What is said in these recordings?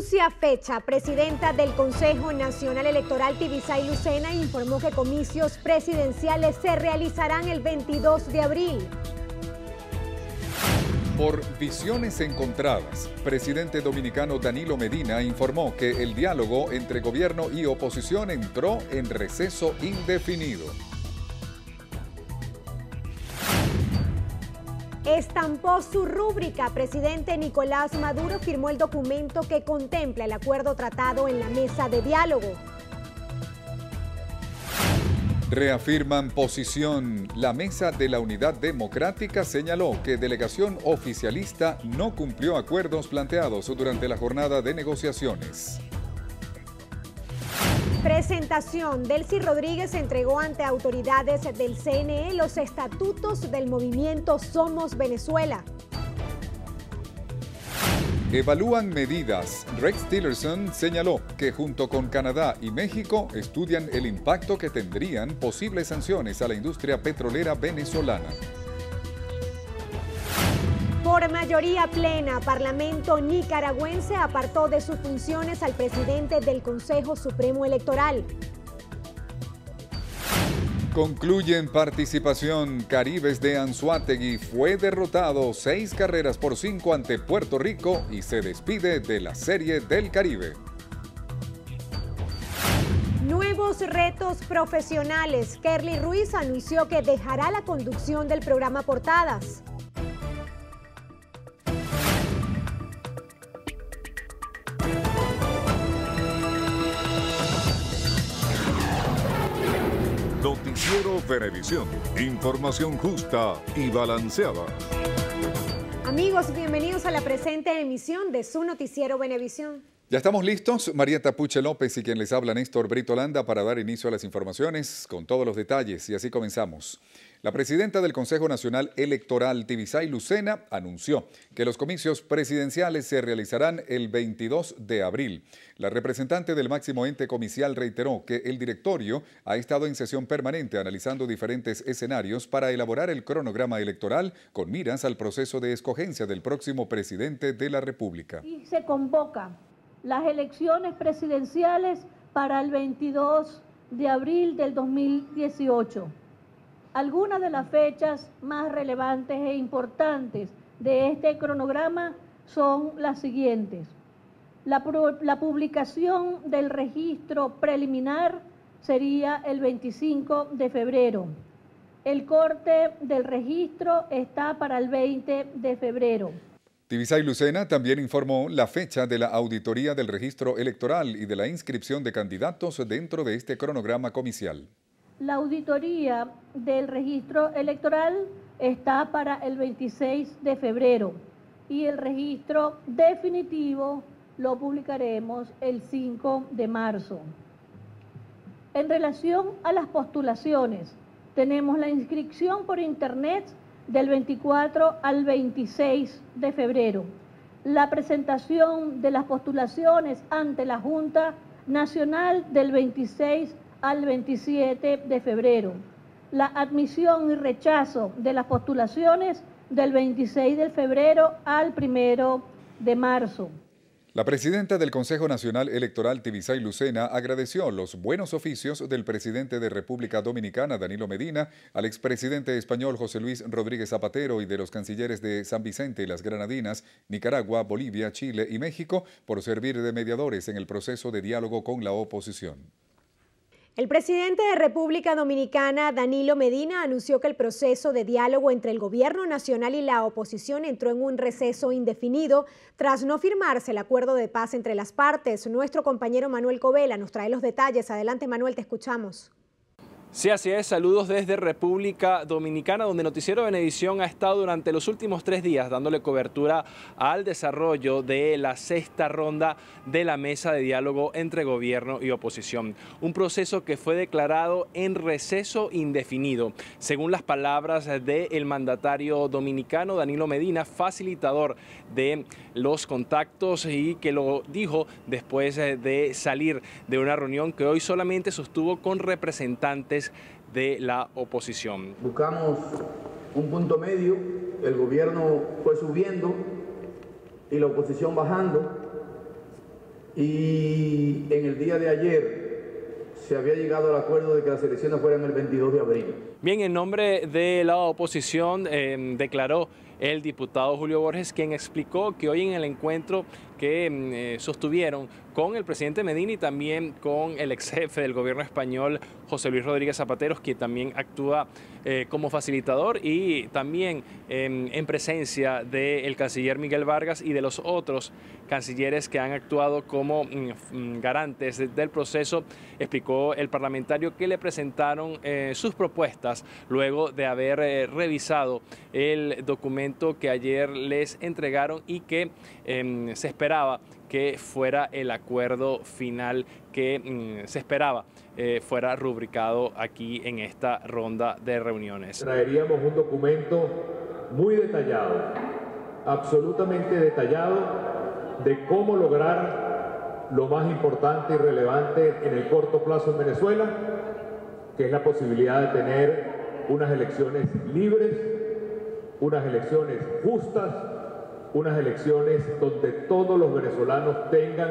Lucia Fecha, presidenta del Consejo Nacional Electoral Tibisay Lucena, informó que comicios presidenciales se realizarán el 22 de abril. Por visiones encontradas, presidente dominicano Danilo Medina informó que el diálogo entre gobierno y oposición entró en receso indefinido. estampó su rúbrica. Presidente Nicolás Maduro firmó el documento que contempla el acuerdo tratado en la mesa de diálogo. Reafirman posición. La mesa de la Unidad Democrática señaló que delegación oficialista no cumplió acuerdos planteados durante la jornada de negociaciones. Presentación. Delcy Rodríguez entregó ante autoridades del CNE los estatutos del movimiento Somos Venezuela. Evalúan medidas. Rex Tillerson señaló que junto con Canadá y México estudian el impacto que tendrían posibles sanciones a la industria petrolera venezolana. Por mayoría plena, Parlamento nicaragüense apartó de sus funciones al presidente del Consejo Supremo Electoral. Concluye en participación. Caribes de Anzuategui fue derrotado seis carreras por cinco ante Puerto Rico y se despide de la Serie del Caribe. Nuevos retos profesionales. Kerly Ruiz anunció que dejará la conducción del programa Portadas. Noticiero Venevisión, Información justa y balanceada. Amigos, bienvenidos a la presente emisión de su noticiero Venevisión. Ya estamos listos, María Tapuche López y quien les habla Néstor Brito Landa para dar inicio a las informaciones con todos los detalles y así comenzamos. La presidenta del Consejo Nacional Electoral, Tibisay Lucena, anunció que los comicios presidenciales se realizarán el 22 de abril. La representante del máximo ente comicial reiteró que el directorio ha estado en sesión permanente analizando diferentes escenarios para elaborar el cronograma electoral con miras al proceso de escogencia del próximo presidente de la República. Y se convoca las elecciones presidenciales para el 22 de abril del 2018. Algunas de las fechas más relevantes e importantes de este cronograma son las siguientes. La, publicación del registro preliminar sería el 25 de febrero. El corte del registro está para el 20 de febrero y Lucena también informó la fecha de la auditoría del registro electoral y de la inscripción de candidatos dentro de este cronograma comicial. La auditoría del registro electoral está para el 26 de febrero y el registro definitivo lo publicaremos el 5 de marzo. En relación a las postulaciones, tenemos la inscripción por Internet del 24 al 26 de febrero, la presentación de las postulaciones ante la Junta Nacional del 26 al 27 de febrero, la admisión y rechazo de las postulaciones del 26 de febrero al 1 de marzo. La presidenta del Consejo Nacional Electoral, Tibisay Lucena, agradeció los buenos oficios del presidente de República Dominicana, Danilo Medina, al expresidente español José Luis Rodríguez Zapatero y de los cancilleres de San Vicente y las Granadinas, Nicaragua, Bolivia, Chile y México por servir de mediadores en el proceso de diálogo con la oposición. El presidente de República Dominicana, Danilo Medina, anunció que el proceso de diálogo entre el gobierno nacional y la oposición entró en un receso indefinido tras no firmarse el acuerdo de paz entre las partes. Nuestro compañero Manuel Covela nos trae los detalles. Adelante, Manuel, te escuchamos. Sí, así es. Saludos desde República Dominicana, donde Noticiero Benedición ha estado durante los últimos tres días dándole cobertura al desarrollo de la sexta ronda de la mesa de diálogo entre gobierno y oposición. Un proceso que fue declarado en receso indefinido, según las palabras del mandatario dominicano Danilo Medina, facilitador de los contactos y que lo dijo después de salir de una reunión que hoy solamente sostuvo con representantes de la oposición. Buscamos un punto medio, el gobierno fue subiendo y la oposición bajando. Y en el día de ayer se había llegado al acuerdo de que las elecciones fueran el 22 de abril. Bien, en nombre de la oposición em, declaró el diputado Julio Borges, quien explicó que hoy en el encuentro que mm, eh, sostuvieron con el presidente Medina y también con el ex jefe del gobierno español, José Luis Rodríguez Zapateros, que también actúa eh, como facilitador y también em, en presencia del canciller Miguel Vargas y de los otros cancilleres que han actuado como mm, mm, garantes del proceso, explicó el parlamentario que le presentaron eh, sus propuestas luego de haber revisado el documento que ayer les entregaron y que em, se esperaba que fuera el acuerdo final que mm, se esperaba eh, fuera rubricado aquí en esta ronda de reuniones. Traeríamos un documento muy detallado, absolutamente detallado, de cómo lograr lo más importante y relevante en el corto plazo en Venezuela, que es la posibilidad de tener unas elecciones libres, unas elecciones justas, unas elecciones donde todos los venezolanos tengan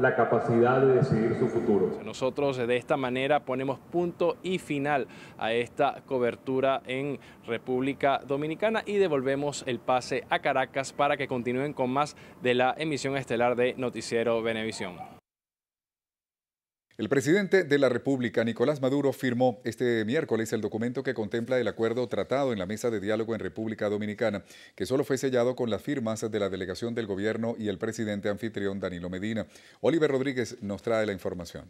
la capacidad de decidir su futuro. Nosotros de esta manera ponemos punto y final a esta cobertura en República Dominicana y devolvemos el pase a Caracas para que continúen con más de la emisión estelar de Noticiero Venevisión. El presidente de la República, Nicolás Maduro, firmó este miércoles el documento que contempla el acuerdo tratado en la mesa de diálogo en República Dominicana, que solo fue sellado con las firmas de la delegación del gobierno y el presidente anfitrión Danilo Medina. Oliver Rodríguez nos trae la información.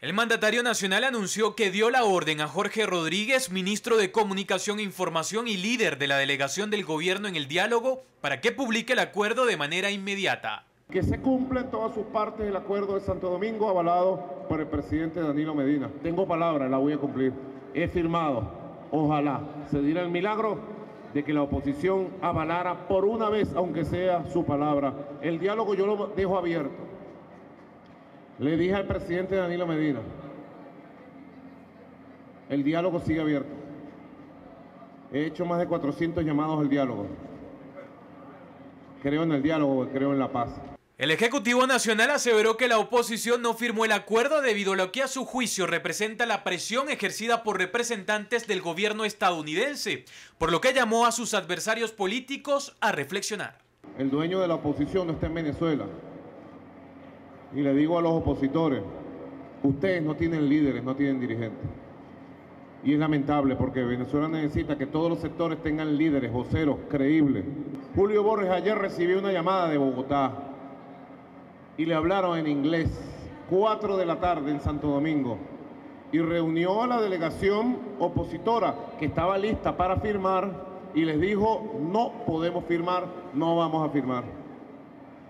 El mandatario nacional anunció que dio la orden a Jorge Rodríguez, ministro de Comunicación e Información y líder de la delegación del gobierno en el diálogo, para que publique el acuerdo de manera inmediata que se cumpla todas sus partes el acuerdo de Santo Domingo avalado por el presidente Danilo Medina. Tengo palabra, la voy a cumplir. He firmado. Ojalá se diera el milagro de que la oposición avalara por una vez, aunque sea su palabra. El diálogo yo lo dejo abierto. Le dije al presidente Danilo Medina, el diálogo sigue abierto. He hecho más de 400 llamados al diálogo creo en el diálogo, creo en la paz. El Ejecutivo Nacional aseveró que la oposición no firmó el acuerdo debido a lo que a su juicio representa la presión ejercida por representantes del gobierno estadounidense, por lo que llamó a sus adversarios políticos a reflexionar. El dueño de la oposición no está en Venezuela. Y le digo a los opositores, ustedes no tienen líderes, no tienen dirigentes. Y es lamentable porque Venezuela necesita que todos los sectores tengan líderes, voceros, creíbles. Julio Borges ayer recibió una llamada de Bogotá y le hablaron en inglés, 4 de la tarde en Santo Domingo, y reunió a la delegación opositora que estaba lista para firmar y les dijo, no podemos firmar, no vamos a firmar.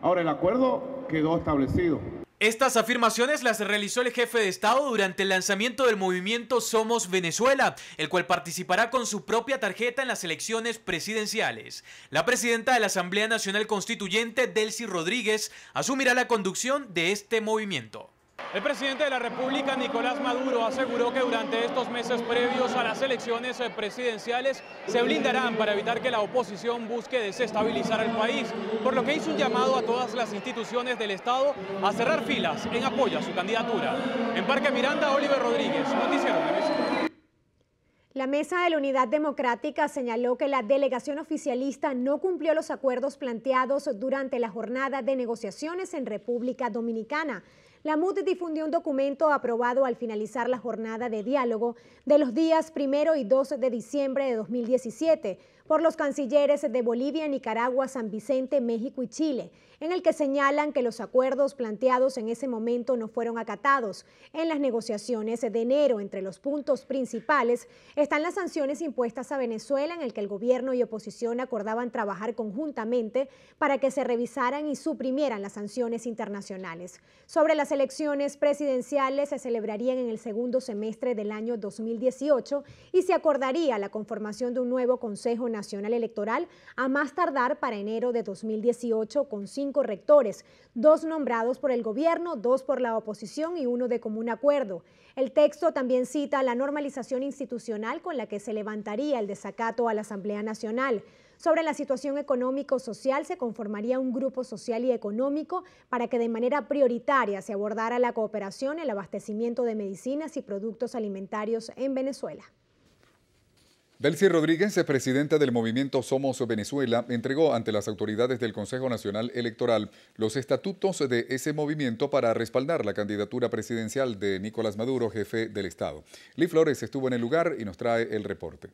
Ahora, el acuerdo quedó establecido. Estas afirmaciones las realizó el jefe de Estado durante el lanzamiento del movimiento Somos Venezuela, el cual participará con su propia tarjeta en las elecciones presidenciales. La presidenta de la Asamblea Nacional Constituyente, Delcy Rodríguez, asumirá la conducción de este movimiento. El presidente de la República, Nicolás Maduro, aseguró que durante estos meses previos a las elecciones presidenciales se blindarán para evitar que la oposición busque desestabilizar el país, por lo que hizo un llamado a todas las instituciones del Estado a cerrar filas en apoyo a su candidatura. En Parque Miranda, Oliver Rodríguez, Noticiero la mesa de la Unidad Democrática señaló que la delegación oficialista no cumplió los acuerdos planteados durante la jornada de negociaciones en República Dominicana. La MUD difundió un documento aprobado al finalizar la jornada de diálogo de los días primero y 2 de diciembre de 2017 por los cancilleres de Bolivia, Nicaragua, San Vicente, México y Chile, en el que señalan que los acuerdos planteados en ese momento no fueron acatados. En las negociaciones de enero, entre los puntos principales, están las sanciones impuestas a Venezuela, en el que el gobierno y oposición acordaban trabajar conjuntamente para que se revisaran y suprimieran las sanciones internacionales. Sobre las elecciones presidenciales, se celebrarían en el segundo semestre del año 2018 y se acordaría la conformación de un nuevo Consejo Nacional Nacional Electoral a más tardar para enero de 2018 con cinco rectores, dos nombrados por el gobierno, dos por la oposición y uno de común acuerdo. El texto también cita la normalización institucional con la que se levantaría el desacato a la Asamblea Nacional. Sobre la situación económico-social se conformaría un grupo social y económico para que de manera prioritaria se abordara la cooperación, el abastecimiento de medicinas y productos alimentarios en Venezuela. Delcy Rodríguez, presidenta del movimiento Somos Venezuela, entregó ante las autoridades del Consejo Nacional Electoral los estatutos de ese movimiento para respaldar la candidatura presidencial de Nicolás Maduro, jefe del Estado. Lee Flores estuvo en el lugar y nos trae el reporte.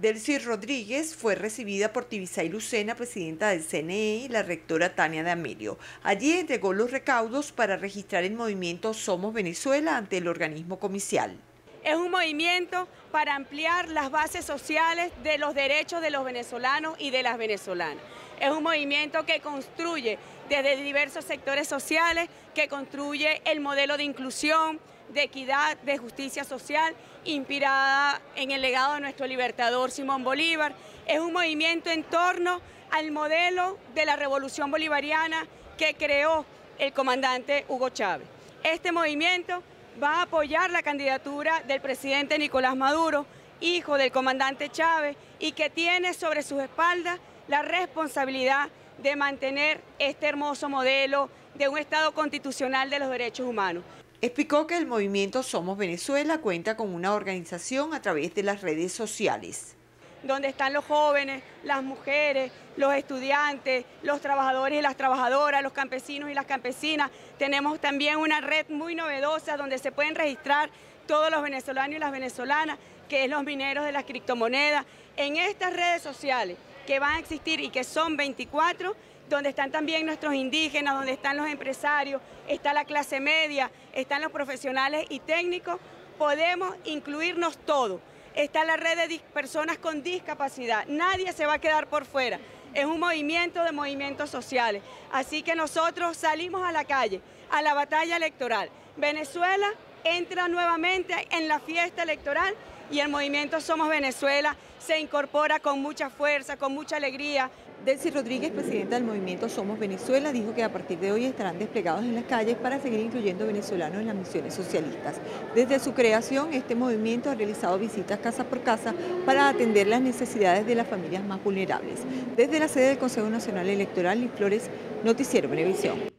Delcy Rodríguez fue recibida por Tibisay Lucena, presidenta del CNE, y la rectora Tania de Amelio. Allí entregó los recaudos para registrar el movimiento Somos Venezuela ante el organismo comicial es un movimiento para ampliar las bases sociales de los derechos de los venezolanos y de las venezolanas. Es un movimiento que construye desde diversos sectores sociales, que construye el modelo de inclusión, de equidad, de justicia social, inspirada en el legado de nuestro libertador Simón Bolívar. Es un movimiento en torno al modelo de la revolución bolivariana que creó el comandante Hugo Chávez. Este movimiento va a apoyar la candidatura del presidente Nicolás Maduro, hijo del comandante Chávez, y que tiene sobre sus espaldas la responsabilidad de mantener este hermoso modelo de un Estado constitucional de los derechos humanos. Explicó que el movimiento Somos Venezuela cuenta con una organización a través de las redes sociales donde están los jóvenes, las mujeres, los estudiantes, los trabajadores y las trabajadoras, los campesinos y las campesinas. Tenemos también una red muy novedosa donde se pueden registrar todos los venezolanos y las venezolanas, que es los mineros de las criptomonedas. En estas redes sociales que van a existir y que son 24, donde están también nuestros indígenas, donde están los empresarios, está la clase media, están los profesionales y técnicos, podemos incluirnos todos está la red de personas con discapacidad. Nadie se va a quedar por fuera. Es un movimiento de movimientos sociales. Así que nosotros salimos a la calle, a la batalla electoral. Venezuela entra nuevamente en la fiesta electoral y el movimiento Somos Venezuela se incorpora con mucha fuerza, con mucha alegría, Delcy Rodríguez, presidenta del movimiento Somos Venezuela, dijo que a partir de hoy estarán desplegados en las calles para seguir incluyendo venezolanos en las misiones socialistas. Desde su creación, este movimiento ha realizado visitas casa por casa para atender las necesidades de las familias más vulnerables. Desde la sede del Consejo Nacional Electoral, Liz Flores, Noticiero Venevisión.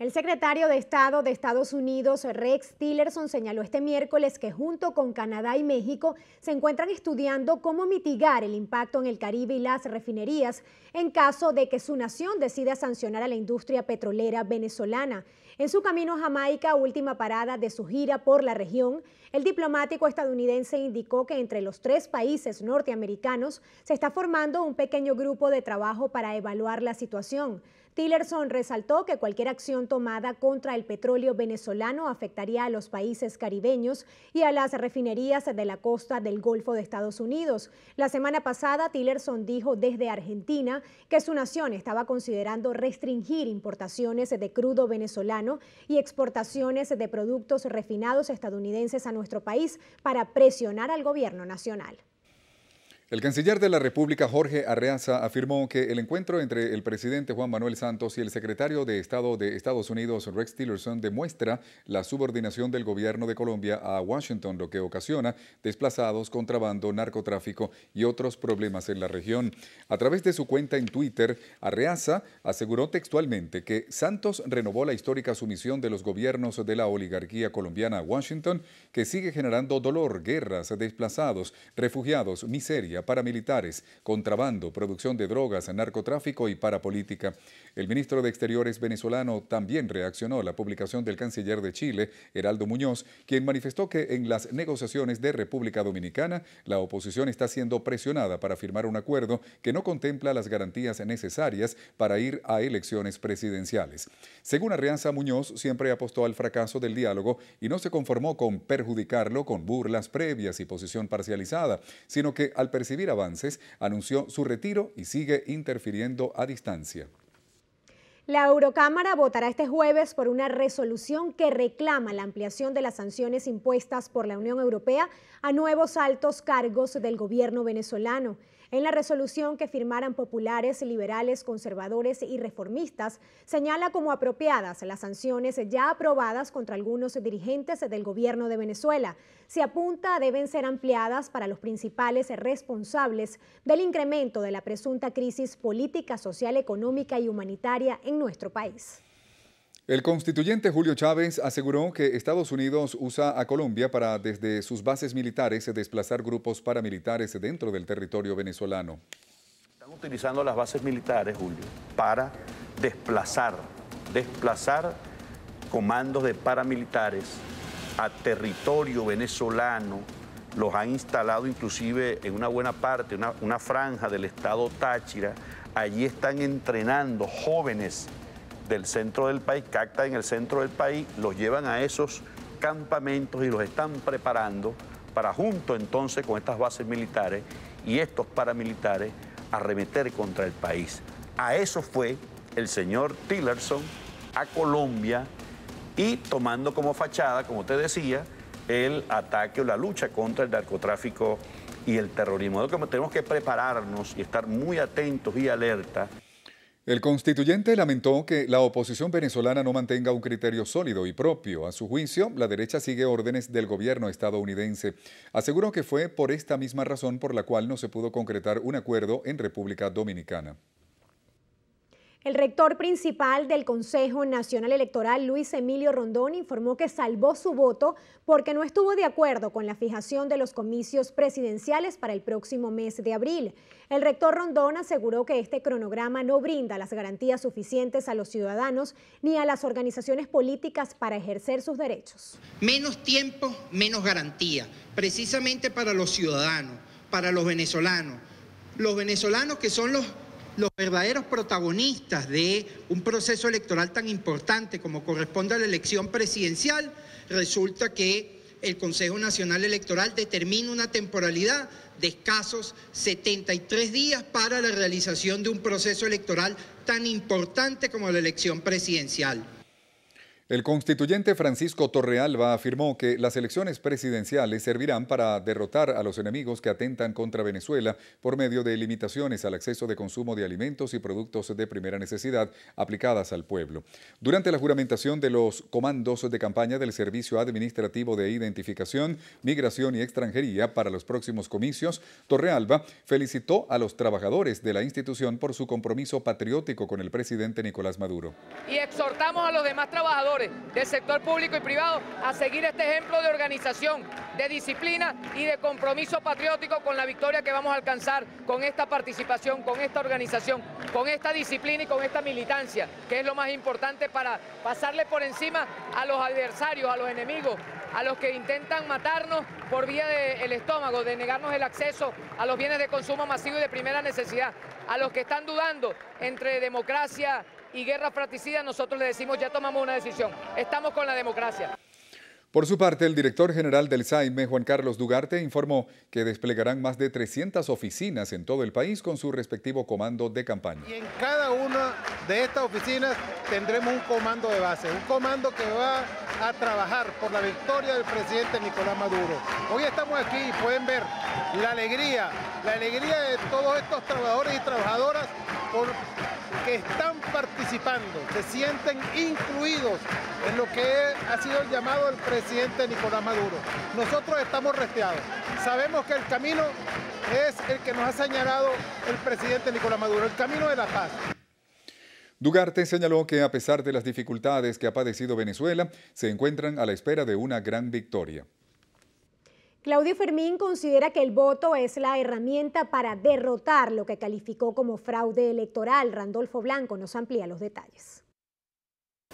El secretario de Estado de Estados Unidos, Rex Tillerson, señaló este miércoles que junto con Canadá y México se encuentran estudiando cómo mitigar el impacto en el Caribe y las refinerías en caso de que su nación decida sancionar a la industria petrolera venezolana. En su camino a Jamaica, última parada de su gira por la región, el diplomático estadounidense indicó que entre los tres países norteamericanos se está formando un pequeño grupo de trabajo para evaluar la situación. Tillerson resaltó que cualquier acción tomada contra el petróleo venezolano afectaría a los países caribeños y a las refinerías de la costa del Golfo de Estados Unidos. La semana pasada, Tillerson dijo desde Argentina que su nación estaba considerando restringir importaciones de crudo venezolano y exportaciones de productos refinados estadounidenses a nuestro país para presionar al gobierno nacional. El canciller de la República, Jorge Arreaza, afirmó que el encuentro entre el presidente Juan Manuel Santos y el secretario de Estado de Estados Unidos, Rex Tillerson, demuestra la subordinación del gobierno de Colombia a Washington, lo que ocasiona desplazados, contrabando, narcotráfico y otros problemas en la región. A través de su cuenta en Twitter, Arreaza aseguró textualmente que Santos renovó la histórica sumisión de los gobiernos de la oligarquía colombiana a Washington, que sigue generando dolor, guerras, desplazados, refugiados, miseria, paramilitares, contrabando, producción de drogas, narcotráfico y parapolítica. El ministro de Exteriores venezolano también reaccionó a la publicación del canciller de Chile, Heraldo Muñoz, quien manifestó que en las negociaciones de República Dominicana la oposición está siendo presionada para firmar un acuerdo que no contempla las garantías necesarias para ir a elecciones presidenciales. Según Arrianza, Muñoz siempre apostó al fracaso del diálogo y no se conformó con perjudicarlo con burlas previas y posición parcializada, sino que al presidente avances, anunció su retiro y sigue interfiriendo a distancia. La Eurocámara votará este jueves por una resolución que reclama la ampliación de las sanciones impuestas por la Unión Europea a nuevos altos cargos del gobierno venezolano. En la resolución que firmaran populares, liberales, conservadores y reformistas, señala como apropiadas las sanciones ya aprobadas contra algunos dirigentes del gobierno de Venezuela. Se apunta deben ser ampliadas para los principales responsables del incremento de la presunta crisis política, social, económica y humanitaria en nuestro país. El constituyente Julio Chávez aseguró que Estados Unidos usa a Colombia para desde sus bases militares desplazar grupos paramilitares dentro del territorio venezolano. Están utilizando las bases militares, Julio, para desplazar, desplazar comandos de paramilitares a territorio venezolano. Los han instalado inclusive en una buena parte, una, una franja del estado Táchira. Allí están entrenando jóvenes del centro del país, cacta en el centro del país, los llevan a esos campamentos y los están preparando para junto entonces con estas bases militares y estos paramilitares arremeter contra el país. A eso fue el señor Tillerson a Colombia y tomando como fachada, como te decía, el ataque o la lucha contra el narcotráfico y el terrorismo. tenemos que prepararnos y estar muy atentos y alerta. El constituyente lamentó que la oposición venezolana no mantenga un criterio sólido y propio. A su juicio, la derecha sigue órdenes del gobierno estadounidense. Aseguró que fue por esta misma razón por la cual no se pudo concretar un acuerdo en República Dominicana. El rector principal del Consejo Nacional Electoral, Luis Emilio Rondón, informó que salvó su voto porque no estuvo de acuerdo con la fijación de los comicios presidenciales para el próximo mes de abril. El rector Rondón aseguró que este cronograma no brinda las garantías suficientes a los ciudadanos ni a las organizaciones políticas para ejercer sus derechos. Menos tiempo, menos garantía, precisamente para los ciudadanos, para los venezolanos. Los venezolanos que son los los verdaderos protagonistas de un proceso electoral tan importante como corresponde a la elección presidencial, resulta que el Consejo Nacional Electoral determina una temporalidad de escasos 73 días para la realización de un proceso electoral tan importante como la elección presidencial. El constituyente Francisco Torrealba afirmó que las elecciones presidenciales servirán para derrotar a los enemigos que atentan contra Venezuela por medio de limitaciones al acceso de consumo de alimentos y productos de primera necesidad aplicadas al pueblo. Durante la juramentación de los comandos de campaña del Servicio Administrativo de Identificación, Migración y Extranjería para los próximos comicios, Torrealba felicitó a los trabajadores de la institución por su compromiso patriótico con el presidente Nicolás Maduro. Y exhortamos a los demás trabajadores del sector público y privado, a seguir este ejemplo de organización, de disciplina y de compromiso patriótico con la victoria que vamos a alcanzar con esta participación, con esta organización, con esta disciplina y con esta militancia, que es lo más importante para pasarle por encima a los adversarios, a los enemigos, a los que intentan matarnos por vía del el estómago, de negarnos el acceso a los bienes de consumo masivo y de primera necesidad, a los que están dudando entre democracia, y guerra fratricida, nosotros le decimos ya tomamos una decisión, estamos con la democracia. Por su parte, el director general del SAIME, Juan Carlos Dugarte, informó que desplegarán más de 300 oficinas en todo el país con su respectivo comando de campaña. Y en cada una de estas oficinas tendremos un comando de base, un comando que va a trabajar por la victoria del presidente Nicolás Maduro. Hoy estamos aquí y pueden ver la alegría, la alegría de todos estos trabajadores y trabajadoras por que están participando, se sienten incluidos en lo que ha sido el llamado del presidente presidente Nicolás Maduro. Nosotros estamos resteados. Sabemos que el camino es el que nos ha señalado el presidente Nicolás Maduro, el camino de la paz. Dugarte señaló que a pesar de las dificultades que ha padecido Venezuela, se encuentran a la espera de una gran victoria. Claudio Fermín considera que el voto es la herramienta para derrotar lo que calificó como fraude electoral. Randolfo Blanco nos amplía los detalles.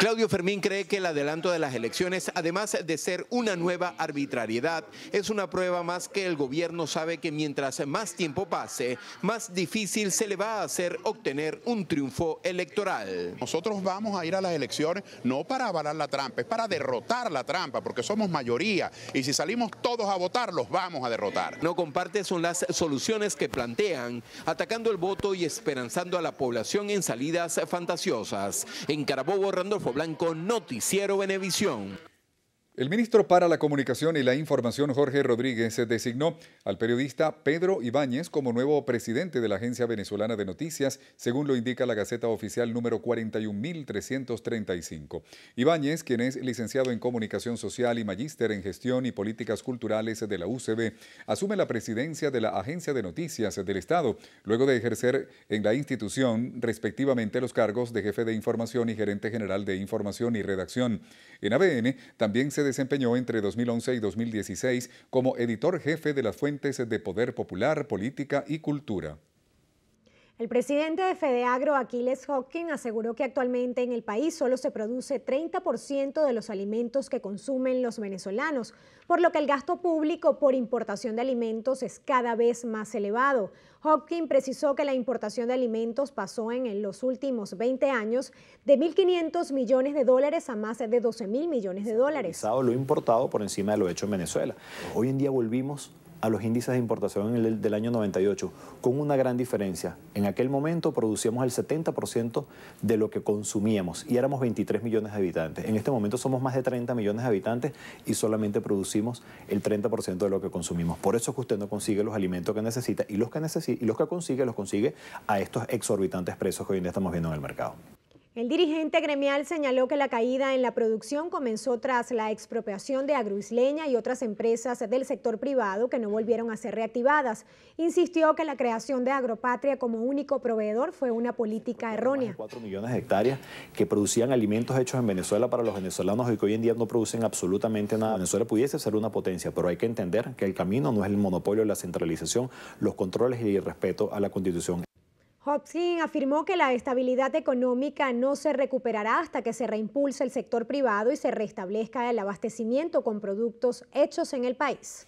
Claudio Fermín cree que el adelanto de las elecciones, además de ser una nueva arbitrariedad, es una prueba más que el gobierno sabe que mientras más tiempo pase, más difícil se le va a hacer obtener un triunfo electoral. Nosotros vamos a ir a las elecciones no para avalar la trampa, es para derrotar la trampa, porque somos mayoría y si salimos todos a votar, los vamos a derrotar. No comparte son las soluciones que plantean, atacando el voto y esperanzando a la población en salidas fantasiosas. En Carabobo, Randolfo Blanco, Noticiero Benevisión. El ministro para la Comunicación y la Información, Jorge Rodríguez, designó al periodista Pedro Ibáñez como nuevo presidente de la Agencia Venezolana de Noticias, según lo indica la Gaceta Oficial número 41.335. Ibáñez, quien es licenciado en Comunicación Social y magíster en Gestión y Políticas Culturales de la UCB, asume la presidencia de la Agencia de Noticias del Estado, luego de ejercer en la institución respectivamente los cargos de jefe de información y gerente general de información y redacción. En ABN también se desempeñó entre 2011 y 2016 como editor jefe de las fuentes de Poder Popular, Política y Cultura. El presidente de Fedeagro, Aquiles Hopkins, aseguró que actualmente en el país solo se produce 30% de los alimentos que consumen los venezolanos, por lo que el gasto público por importación de alimentos es cada vez más elevado. Hopkins precisó que la importación de alimentos pasó en los últimos 20 años de 1.500 millones de dólares a más de 12.000 millones de dólares. Lo importado por encima de lo hecho en Venezuela. Hoy en día volvimos a los índices de importación del año 98, con una gran diferencia. En aquel momento producíamos el 70% de lo que consumíamos y éramos 23 millones de habitantes. En este momento somos más de 30 millones de habitantes y solamente producimos el 30% de lo que consumimos. Por eso es que usted no consigue los alimentos que necesita y los que, los que consigue los consigue a estos exorbitantes precios que hoy en día estamos viendo en el mercado. El dirigente gremial señaló que la caída en la producción comenzó tras la expropiación de Agroisleña y otras empresas del sector privado que no volvieron a ser reactivadas. Insistió que la creación de Agropatria como único proveedor fue una política errónea. 4 millones de hectáreas que producían alimentos hechos en Venezuela para los venezolanos y que hoy en día no producen absolutamente nada. Venezuela pudiese ser una potencia, pero hay que entender que el camino no es el monopolio, la centralización, los controles y el respeto a la Constitución. Hopkins afirmó que la estabilidad económica no se recuperará hasta que se reimpulse el sector privado y se restablezca el abastecimiento con productos hechos en el país.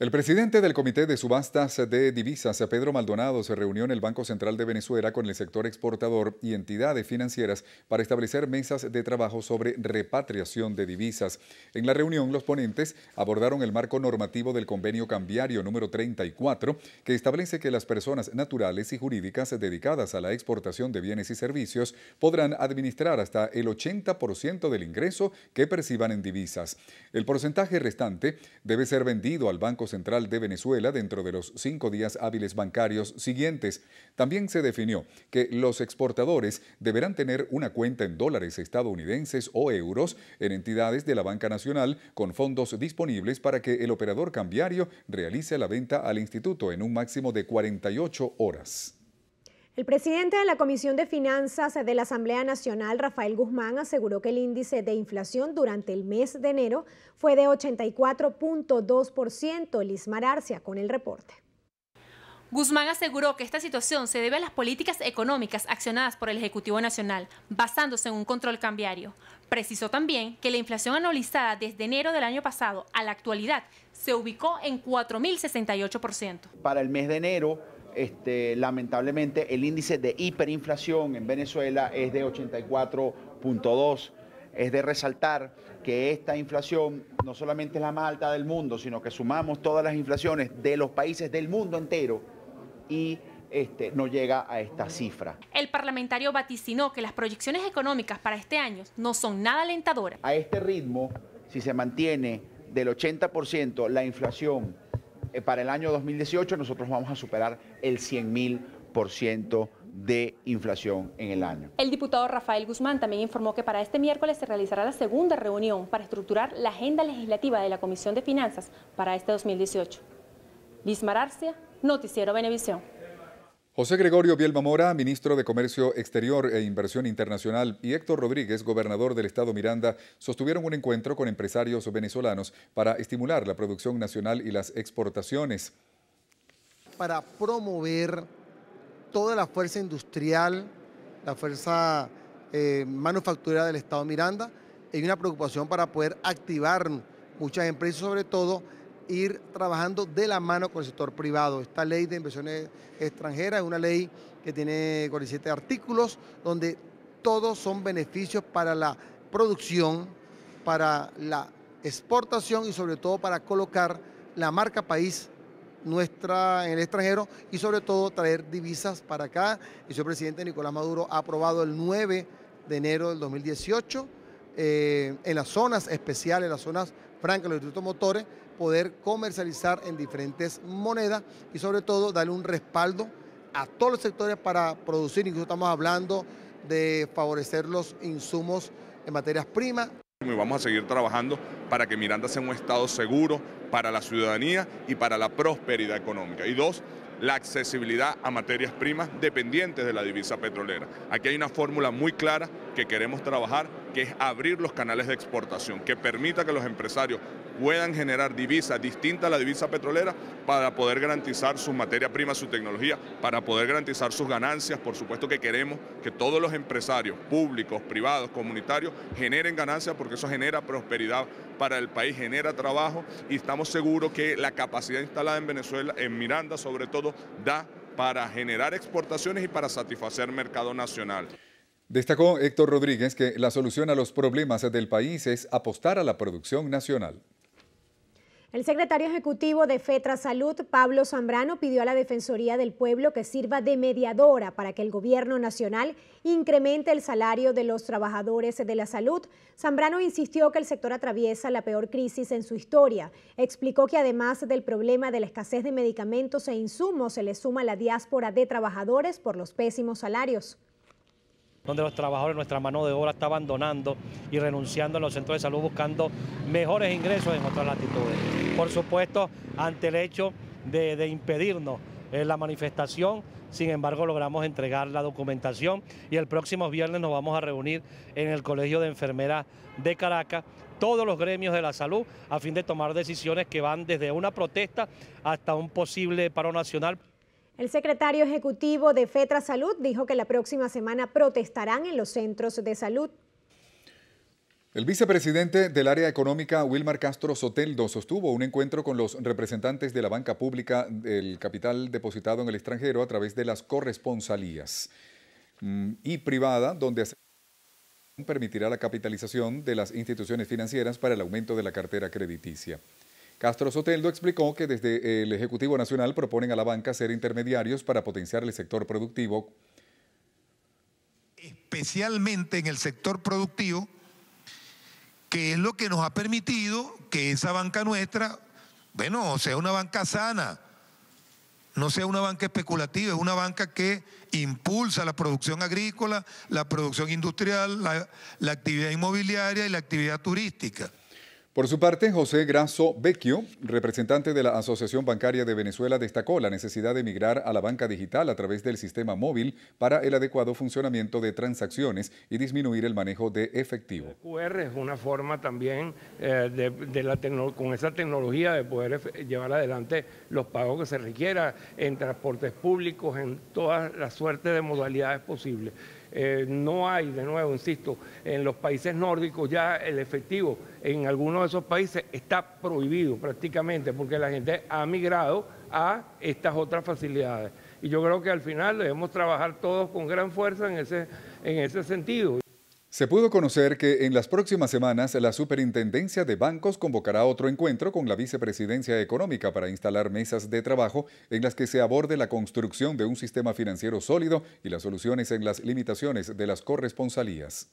El presidente del Comité de Subastas de Divisas, Pedro Maldonado, se reunió en el Banco Central de Venezuela con el sector exportador y entidades financieras para establecer mesas de trabajo sobre repatriación de divisas. En la reunión, los ponentes abordaron el marco normativo del convenio cambiario número 34, que establece que las personas naturales y jurídicas dedicadas a la exportación de bienes y servicios podrán administrar hasta el 80% del ingreso que perciban en divisas. El porcentaje restante debe ser vendido al Banco Central de Venezuela dentro de los cinco días hábiles bancarios siguientes. También se definió que los exportadores deberán tener una cuenta en dólares estadounidenses o euros en entidades de la banca nacional con fondos disponibles para que el operador cambiario realice la venta al instituto en un máximo de 48 horas. El presidente de la Comisión de Finanzas de la Asamblea Nacional, Rafael Guzmán, aseguró que el índice de inflación durante el mes de enero fue de 84.2%. Liz Arcia con el reporte. Guzmán aseguró que esta situación se debe a las políticas económicas accionadas por el Ejecutivo Nacional, basándose en un control cambiario. Precisó también que la inflación anualizada desde enero del año pasado a la actualidad se ubicó en 4.068%. Para el mes de enero este, lamentablemente el índice de hiperinflación en Venezuela es de 84.2. Es de resaltar que esta inflación no solamente es la más alta del mundo, sino que sumamos todas las inflaciones de los países del mundo entero y este, no llega a esta cifra. El parlamentario vaticinó que las proyecciones económicas para este año no son nada alentadoras. A este ritmo, si se mantiene del 80% la inflación eh, para el año 2018 nosotros vamos a superar el 100 ciento de inflación en el año. El diputado Rafael Guzmán también informó que para este miércoles se realizará la segunda reunión para estructurar la agenda legislativa de la Comisión de Finanzas para este 2018. Liz Mararcia, Noticiero Benevisión. José Gregorio Bielma Mora, ministro de Comercio Exterior e Inversión Internacional, y Héctor Rodríguez, gobernador del estado Miranda, sostuvieron un encuentro con empresarios venezolanos para estimular la producción nacional y las exportaciones. Para promover toda la fuerza industrial, la fuerza eh, manufacturera del estado Miranda, hay una preocupación para poder activar muchas empresas, sobre todo ir trabajando de la mano con el sector privado. Esta ley de inversiones extranjeras es una ley que tiene 47 artículos, donde todos son beneficios para la producción, para la exportación y sobre todo para colocar la marca país nuestra en el extranjero y sobre todo traer divisas para acá. El señor presidente Nicolás Maduro ha aprobado el 9 de enero del 2018 eh, en las zonas especiales, en las zonas francas, los distritos motores, poder comercializar en diferentes monedas y sobre todo darle un respaldo a todos los sectores para producir, incluso estamos hablando de favorecer los insumos en materias primas. Y vamos a seguir trabajando para que Miranda sea un estado seguro para la ciudadanía y para la prosperidad económica. Y dos, la accesibilidad a materias primas dependientes de la divisa petrolera. Aquí hay una fórmula muy clara que queremos trabajar, que es abrir los canales de exportación, que permita que los empresarios puedan generar divisas distintas a la divisa petrolera para poder garantizar su materia prima, su tecnología, para poder garantizar sus ganancias. Por supuesto que queremos que todos los empresarios públicos, privados, comunitarios generen ganancias porque eso genera prosperidad para el país, genera trabajo y estamos seguros que la capacidad instalada en Venezuela, en Miranda sobre todo, da para generar exportaciones y para satisfacer mercado nacional. Destacó Héctor Rodríguez que la solución a los problemas del país es apostar a la producción nacional. El secretario ejecutivo de FETRA Salud, Pablo Zambrano, pidió a la Defensoría del Pueblo que sirva de mediadora para que el gobierno nacional incremente el salario de los trabajadores de la salud. Zambrano insistió que el sector atraviesa la peor crisis en su historia. Explicó que además del problema de la escasez de medicamentos e insumos, se le suma la diáspora de trabajadores por los pésimos salarios donde los trabajadores, nuestra mano de obra está abandonando y renunciando en los centros de salud buscando mejores ingresos en otras latitudes. Por supuesto, ante el hecho de, impedirnos eh, la manifestación, sin embargo logramos entregar la documentación y el próximo viernes nos vamos a reunir en el Colegio de Enfermeras de Caracas, todos los gremios de la salud, a fin de tomar decisiones que van desde una protesta hasta un posible paro nacional. El secretario ejecutivo de FETRA Salud dijo que la próxima semana protestarán en los centros de salud. El vicepresidente del área económica, Wilmar Castro Soteldo, sostuvo un encuentro con los representantes de la banca pública del capital depositado en el extranjero a través de las corresponsalías mm, y privada, donde permitirá la capitalización de las instituciones financieras para el aumento de la cartera crediticia. Castro Soteldo explicó que desde el Ejecutivo Nacional proponen a la banca ser intermediarios para potenciar el sector productivo. Especialmente en el sector productivo, que es lo que nos ha permitido que esa banca nuestra, bueno, sea una banca sana, no sea una banca especulativa, es una banca que impulsa la producción agrícola, la producción industrial, la, la actividad inmobiliaria y la actividad turística. Por su parte, José Grasso Vecchio, representante de la Asociación Bancaria de Venezuela, destacó la necesidad de migrar a la banca digital a través del sistema móvil para el adecuado funcionamiento de transacciones y disminuir el manejo de efectivo. El QR es una forma también eh, de, la con esa tecnología de poder llevar adelante los pagos que se requiera en transportes públicos, en todas las suertes de modalidades posibles. Eh, no hay, de nuevo, insisto, en los países nórdicos ya el efectivo en algunos de esos países está prohibido prácticamente porque la gente ha migrado a estas otras facilidades. Y yo creo que al final debemos trabajar todos con gran fuerza en ese, en ese sentido. Se pudo conocer que en las próximas semanas la Superintendencia de Bancos convocará otro encuentro con la Vicepresidencia Económica para instalar mesas de trabajo en las que se aborde la construcción de un sistema financiero sólido y las soluciones en las limitaciones de las corresponsalías.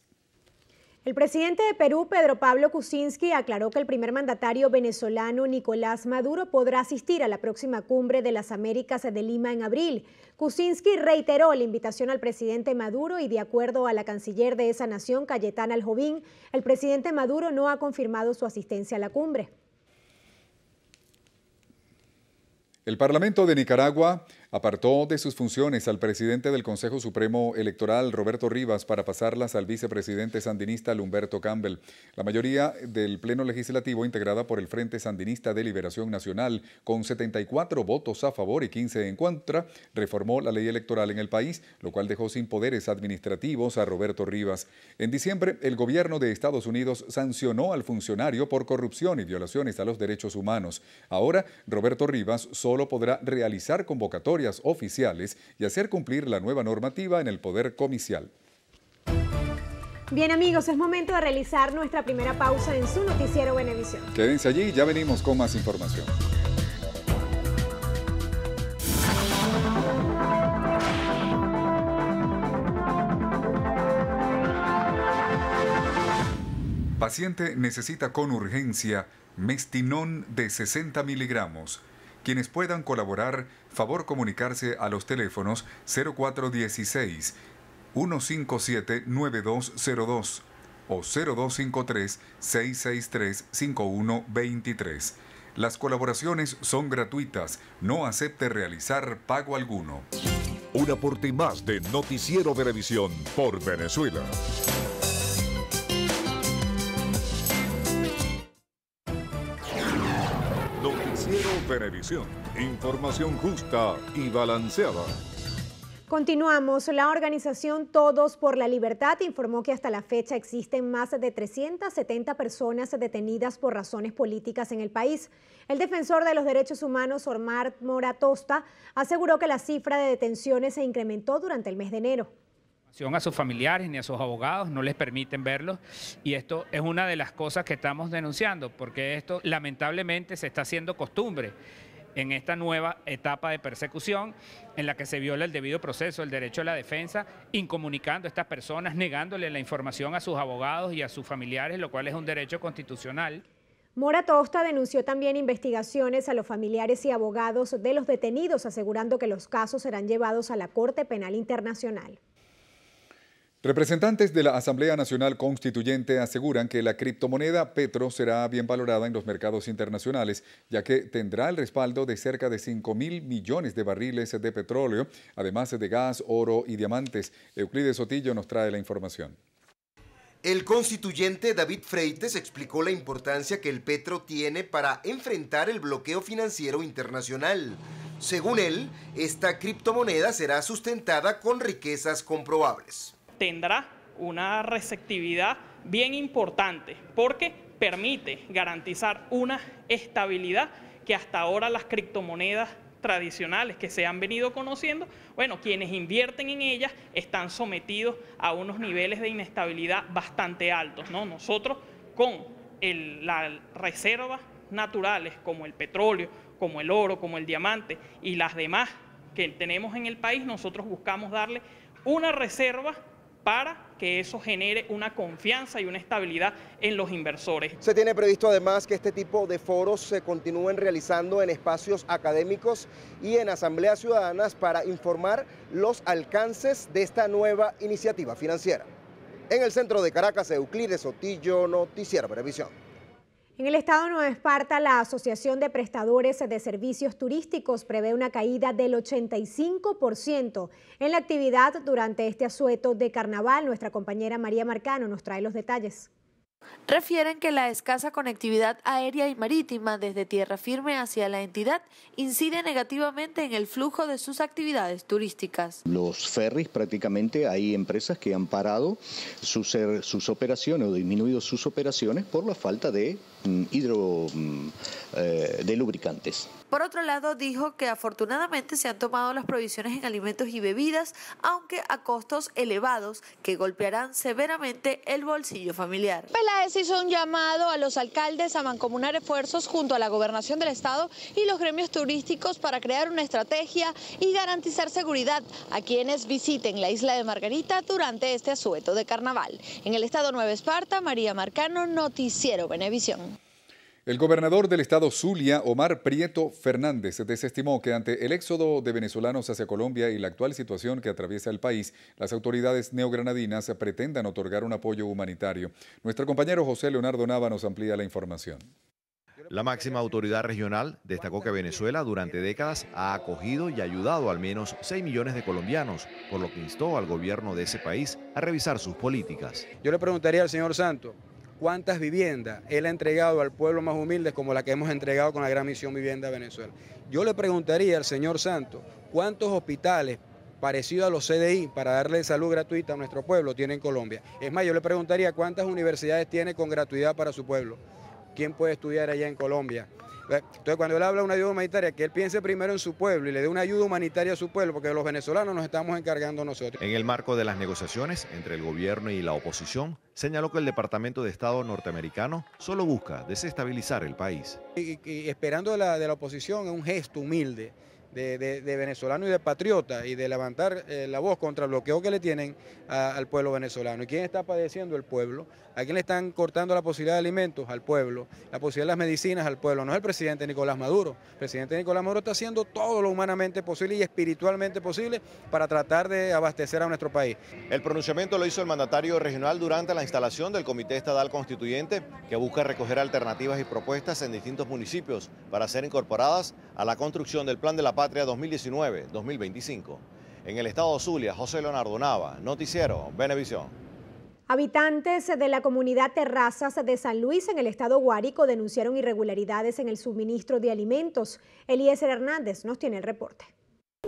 El presidente de Perú, Pedro Pablo Kuczynski, aclaró que el primer mandatario venezolano Nicolás Maduro podrá asistir a la próxima cumbre de las Américas de Lima en abril. Kuczynski reiteró la invitación al presidente Maduro y de acuerdo a la canciller de esa nación, Cayetana Aljovín, el presidente Maduro no ha confirmado su asistencia a la cumbre. El Parlamento de Nicaragua apartó de sus funciones al presidente del Consejo Supremo Electoral, Roberto Rivas, para pasarlas al vicepresidente sandinista, Lumberto Campbell. La mayoría del Pleno Legislativo, integrada por el Frente Sandinista de Liberación Nacional, con 74 votos a favor y 15 en contra, reformó la ley electoral en el país, lo cual dejó sin poderes administrativos a Roberto Rivas. En diciembre, el gobierno de Estados Unidos sancionó al funcionario por corrupción y violaciones a los derechos humanos. Ahora, Roberto Rivas solo podrá realizar convocatorias oficiales y hacer cumplir la nueva normativa en el Poder Comicial. Bien amigos, es momento de realizar nuestra primera pausa en su noticiero Venevisión. Quédense allí, ya venimos con más información. Paciente necesita con urgencia mestinón de 60 miligramos. Quienes puedan colaborar favor comunicarse a los teléfonos 0416 157 9202 o 0253 663 5123. Las colaboraciones son gratuitas. No acepte realizar pago alguno. Un aporte más de Noticiero de Revisión por Venezuela. Televisión. Información justa y balanceada. Continuamos. La organización Todos por la Libertad informó que hasta la fecha existen más de 370 personas detenidas por razones políticas en el país. El defensor de los derechos humanos, Ormar Tosta, aseguró que la cifra de detenciones se incrementó durante el mes de enero a sus familiares ni a sus abogados, no les permiten verlos. Y esto es una de las cosas que estamos denunciando, porque esto lamentablemente se está haciendo costumbre en esta nueva etapa de persecución en la que se viola el debido proceso, el derecho a la defensa, incomunicando a estas personas, negándole la información a sus abogados y a sus familiares, lo cual es un derecho constitucional. Mora Tosta denunció también investigaciones a los familiares y abogados de los detenidos, asegurando que los casos serán llevados a la Corte Penal Internacional. Representantes de la Asamblea Nacional Constituyente aseguran que la criptomoneda Petro será bien valorada en los mercados internacionales, ya que tendrá el respaldo de cerca de 5 mil millones de barriles de petróleo, además de gas, oro y diamantes. Euclides Otillo nos trae la información. El constituyente David Freites explicó la importancia que el Petro tiene para enfrentar el bloqueo financiero internacional. Según él, esta criptomoneda será sustentada con riquezas comprobables tendrá una receptividad bien importante porque permite garantizar una estabilidad que hasta ahora las criptomonedas tradicionales que se han venido conociendo, bueno, quienes invierten en ellas están sometidos a unos niveles de inestabilidad bastante altos. ¿no? Nosotros con las reservas naturales como el petróleo, como el oro, como el diamante y las demás que tenemos en el país, nosotros buscamos darle una reserva para que eso genere una confianza y una estabilidad en los inversores. Se tiene previsto además que este tipo de foros se continúen realizando en espacios académicos y en asambleas ciudadanas para informar los alcances de esta nueva iniciativa financiera. En el centro de Caracas, Euclides Otillo, Noticiero Previsión. En el estado de Nueva Esparta, la Asociación de Prestadores de Servicios Turísticos prevé una caída del 85% en la actividad durante este asueto de carnaval. Nuestra compañera María Marcano nos trae los detalles. Refieren que la escasa conectividad aérea y marítima desde tierra firme hacia la entidad incide negativamente en el flujo de sus actividades turísticas. Los ferries prácticamente hay empresas que han parado sus, sus operaciones o disminuido sus operaciones por la falta de Mm, hidro mm, eh, de lubricantes. Por otro lado, dijo que afortunadamente se han tomado las provisiones en alimentos y bebidas, aunque a costos elevados que golpearán severamente el bolsillo familiar. Peláez hizo un llamado a los alcaldes a mancomunar esfuerzos junto a la gobernación del estado y los gremios turísticos para crear una estrategia y garantizar seguridad a quienes visiten la isla de Margarita durante este asueto de carnaval. En el estado Nueva Esparta, María Marcano, Noticiero Venevisión. El gobernador del estado Zulia, Omar Prieto Fernández, desestimó que ante el éxodo de venezolanos hacia Colombia y la actual situación que atraviesa el país, las autoridades neogranadinas pretendan otorgar un apoyo humanitario. Nuestro compañero José Leonardo Nava nos amplía la información. La máxima autoridad regional destacó que Venezuela durante décadas ha acogido y ayudado al menos 6 millones de colombianos, por lo que instó al gobierno de ese país a revisar sus políticas. Yo le preguntaría al señor Santo cuántas viviendas él ha entregado al pueblo más humilde como la que hemos entregado con la gran misión Vivienda Venezuela. Yo le preguntaría al señor Santos cuántos hospitales parecidos a los CDI para darle salud gratuita a nuestro pueblo tiene en Colombia. Es más, yo le preguntaría cuántas universidades tiene con gratuidad para su pueblo. ¿Quién puede estudiar allá en Colombia? Eh, entonces, cuando él habla de una ayuda humanitaria, que él piense primero en su pueblo y le dé una ayuda humanitaria a su pueblo, porque los venezolanos nos estamos encargando nosotros. En el marco de las negociaciones entre el gobierno y la oposición, señaló que el Departamento de Estado norteamericano solo busca desestabilizar el país. Y, esperando de la, de la oposición un gesto humilde de, venezolano y de patriota y de levantar eh, la voz contra el bloqueo que le tienen al pueblo venezolano. ¿Y quién está padeciendo el pueblo? ¿A quién le están cortando la posibilidad de alimentos? Al pueblo. La posibilidad de las medicinas al pueblo. No es el presidente Nicolás Maduro. El presidente Nicolás Maduro está haciendo todo lo humanamente posible y espiritualmente posible para tratar de abastecer a nuestro país. El pronunciamiento lo hizo el mandatario regional durante la instalación del Comité Estadal Constituyente que busca recoger alternativas y propuestas en distintos municipios para ser incorporadas a la construcción del plan de la Patria 2019-2025. En el estado de Zulia, José Leonardo Nava, Noticiero, Benevisión. Habitantes de la comunidad Terrazas de San Luis en el estado Guárico denunciaron irregularidades en el suministro de alimentos. Eliezer Hernández nos tiene el reporte.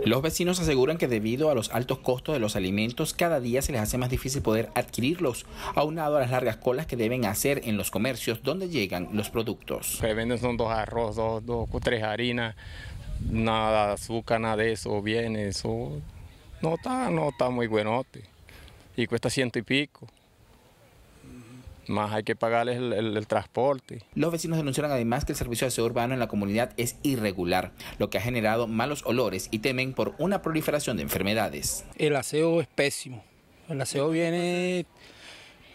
Los vecinos aseguran que debido a los altos costos de los alimentos, cada día se les hace más difícil poder adquirirlos, aunado a las largas colas que deben hacer en los comercios donde llegan los productos. Se venden son dos arroz, dos, dos tres harinas, nada azúcar, nada de eso, viene eso. No está, no está muy buenote. Y cuesta ciento y pico. Más hay que pagarles el, el, transporte. Los vecinos denuncian además que el servicio de aseo urbano en la comunidad es irregular, lo que ha generado malos olores y temen por una proliferación de enfermedades. El aseo es pésimo. El aseo viene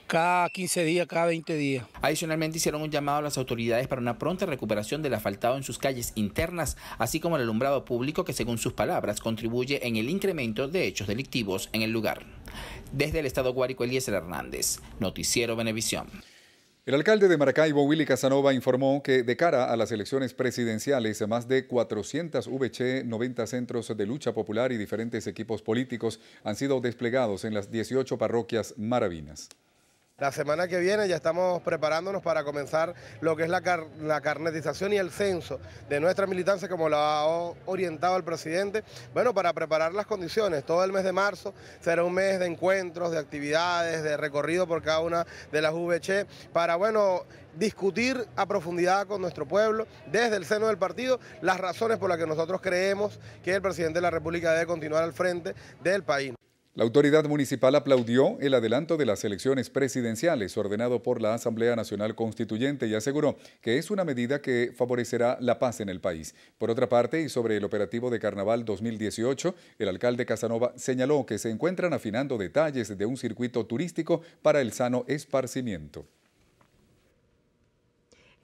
cada 15 días, cada 20 días. Adicionalmente hicieron un llamado a las autoridades para una pronta recuperación del asfaltado en sus calles internas, así como el alumbrado público que según sus palabras contribuye en el incremento de hechos delictivos en el lugar. Desde el estado Guárico Elías Hernández, Noticiero Venevisión. El alcalde de Maracaibo, Willy Casanova, informó que de cara a las elecciones presidenciales, más de 400 VC, 90 centros de lucha popular y diferentes equipos políticos han sido desplegados en las 18 parroquias maravinas. La semana que viene ya estamos preparándonos para comenzar lo que es la, carnetización y el censo de nuestra militancia, como lo ha orientado el presidente. Bueno, para preparar las condiciones, todo el mes de marzo será un mes de encuentros, de actividades, de recorrido por cada una de las VC, e para, bueno, discutir a profundidad con nuestro pueblo, desde el seno del partido, las razones por las que nosotros creemos que el presidente de la República debe continuar al frente del país. La autoridad municipal aplaudió el adelanto de las elecciones presidenciales ordenado por la Asamblea Nacional Constituyente y aseguró que es una medida que favorecerá la paz en el país. Por otra parte, y sobre el operativo de Carnaval 2018, el alcalde Casanova señaló que se encuentran afinando detalles de un circuito turístico para el sano esparcimiento.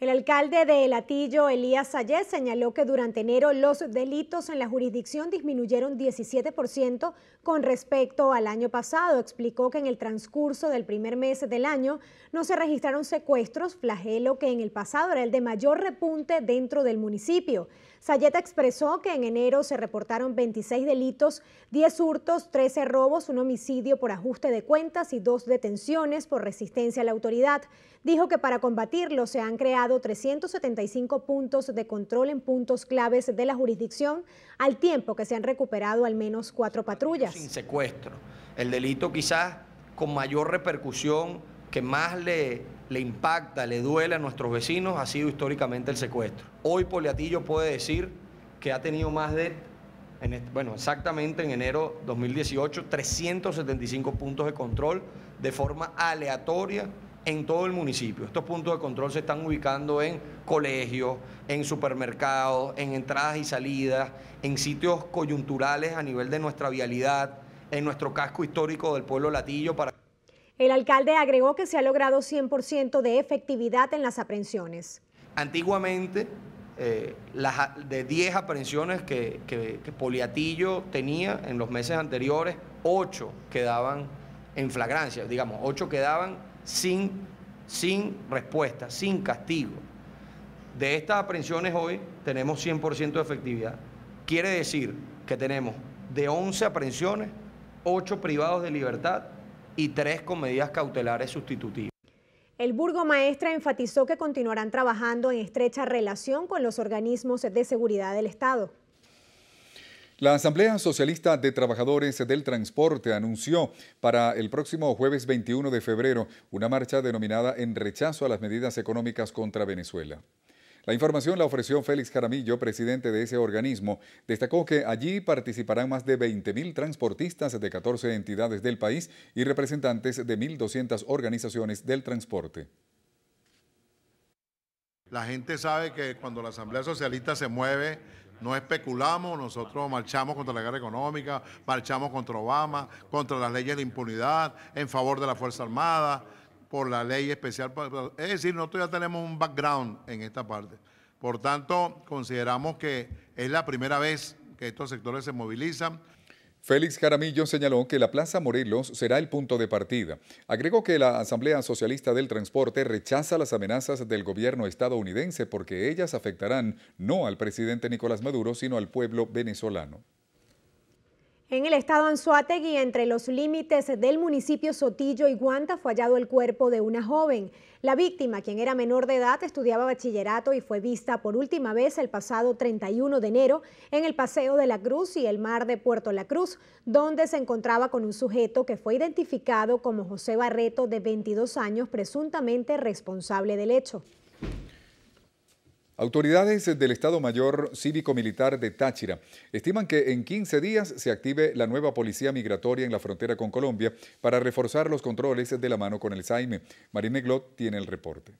El alcalde de El Atillo, Elías Sayez, señaló que durante enero los delitos en la jurisdicción disminuyeron 17% con respecto al año pasado. Explicó que en el transcurso del primer mes del año no se registraron secuestros, flagelo que en el pasado era el de mayor repunte dentro del municipio. Sayeta expresó que en enero se reportaron 26 delitos, 10 hurtos, 13 robos, un homicidio por ajuste de cuentas y dos detenciones por resistencia a la autoridad. Dijo que para combatirlo se han creado 375 puntos de control en puntos claves de la jurisdicción, al tiempo que se han recuperado al menos cuatro patrullas. Sin secuestro, el delito quizás con mayor repercusión que más le le impacta, le duele a nuestros vecinos ha sido históricamente el secuestro. Hoy Poliatillo puede decir que ha tenido más de, en, bueno, exactamente en enero 2018, 375 puntos de control de forma aleatoria en todo el municipio. Estos puntos de control se están ubicando en colegios, en supermercados, en entradas y salidas, en sitios coyunturales a nivel de nuestra vialidad, en nuestro casco histórico del pueblo latillo para el alcalde agregó que se ha logrado 100% de efectividad en las aprehensiones. Antiguamente, eh, de 10 aprehensiones que, Poliatillo tenía en los meses anteriores, 8 quedaban en flagrancia, digamos, 8 quedaban sin, sin respuesta, sin castigo. De estas aprehensiones hoy tenemos 100% de efectividad. Quiere decir que tenemos de 11 aprehensiones, 8 privados de libertad y tres con medidas cautelares sustitutivas. El maestra enfatizó que continuarán trabajando en estrecha relación con los organismos de seguridad del Estado. La Asamblea Socialista de Trabajadores del Transporte anunció para el próximo jueves 21 de febrero una marcha denominada En rechazo a las medidas económicas contra Venezuela. La información la ofreció Félix Jaramillo, presidente de ese organismo. Destacó que allí participarán más de 20.000 transportistas de 14 entidades del país y representantes de 1.200 organizaciones del transporte. La gente sabe que cuando la Asamblea Socialista se mueve, no especulamos, nosotros marchamos contra la guerra económica, marchamos contra Obama, contra las leyes de impunidad, en favor de la Fuerza Armada, por la ley especial. Es decir, nosotros ya tenemos un background en esta parte. Por tanto, consideramos que es la primera vez que estos sectores se movilizan. Félix Jaramillo señaló que la Plaza Morelos será el punto de partida. Agregó que la Asamblea Socialista del Transporte rechaza las amenazas del gobierno estadounidense porque ellas afectarán no al presidente Nicolás Maduro, sino al pueblo venezolano. En el estado Anzuategui, entre los límites del municipio Sotillo y Guanta, fue hallado el cuerpo de una joven. La víctima, quien era menor de edad, estudiaba bachillerato y fue vista por última vez el pasado 31 de enero en el Paseo de la Cruz y el Mar de Puerto La Cruz, donde se encontraba con un sujeto que fue identificado como José Barreto, de 22 años, presuntamente responsable del hecho. Autoridades del Estado Mayor Cívico-Militar de Táchira estiman que en 15 días se active la nueva policía migratoria en la frontera con Colombia para reforzar los controles de la mano con el SAIME. Marine Glot tiene el reporte.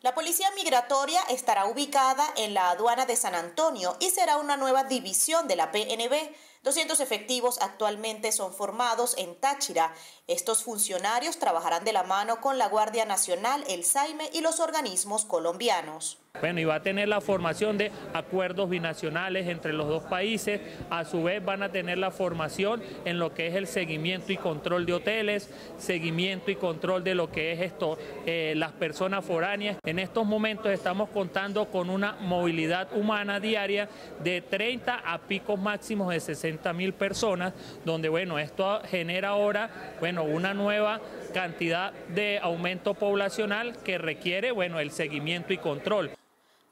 La policía migratoria estará ubicada en la aduana de San Antonio y será una nueva división de la PNB. 200 efectivos actualmente son formados en Táchira. Estos funcionarios trabajarán de la mano con la Guardia Nacional, el SAIME y los organismos colombianos. Bueno, y va a tener la formación de acuerdos binacionales entre los dos países, a su vez van a tener la formación en lo que es el seguimiento y control de hoteles, seguimiento y control de lo que es esto, eh, las personas foráneas. En estos momentos estamos contando con una movilidad humana diaria de 30 a picos máximos de 60 mil personas, donde bueno, esto genera ahora bueno, una nueva cantidad de aumento poblacional que requiere bueno, el seguimiento y control.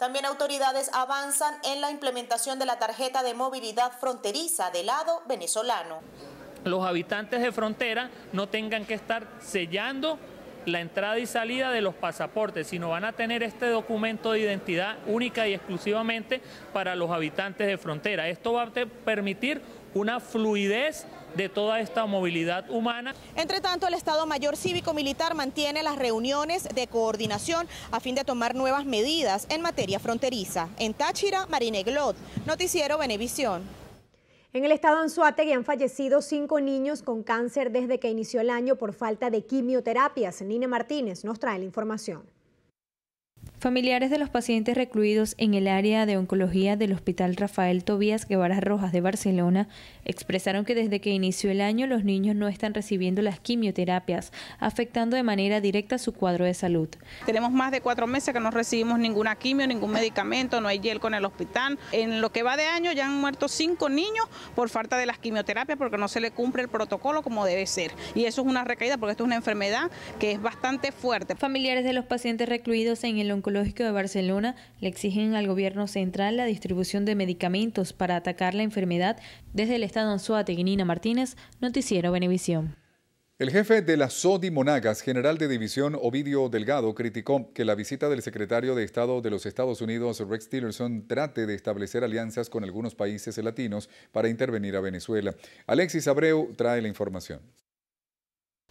También autoridades avanzan en la implementación de la tarjeta de movilidad fronteriza del lado venezolano. Los habitantes de frontera no tengan que estar sellando la entrada y salida de los pasaportes, sino van a tener este documento de identidad única y exclusivamente para los habitantes de frontera. Esto va a permitir una fluidez de toda esta movilidad humana. Entre tanto, el Estado Mayor Cívico Militar mantiene las reuniones de coordinación a fin de tomar nuevas medidas en materia fronteriza. En Táchira, Marine Glot, Noticiero Venevisión. En el estado de Anzuategui han fallecido cinco niños con cáncer desde que inició el año por falta de quimioterapias. Nina Martínez nos trae la información. Familiares de los pacientes recluidos en el área de oncología del Hospital Rafael Tobías Guevara Rojas de Barcelona expresaron que desde que inició el año los niños no están recibiendo las quimioterapias, afectando de manera directa su cuadro de salud. Tenemos más de cuatro meses que no recibimos ninguna quimio, ningún medicamento, no hay hiel con el hospital. En lo que va de año ya han muerto cinco niños por falta de las quimioterapias porque no se le cumple el protocolo como debe ser. Y eso es una recaída porque esto es una enfermedad que es bastante fuerte. Familiares de los pacientes recluidos en el oncología de Barcelona le exigen al gobierno central la distribución de medicamentos para atacar la enfermedad. Desde el estado Anzuategui, Martínez, Noticiero Benevisión. El jefe de la SODI Monagas, general de división Ovidio Delgado, criticó que la visita del secretario de Estado de los Estados Unidos, Rex Tillerson, trate de establecer alianzas con algunos países latinos para intervenir a Venezuela. Alexis Abreu trae la información.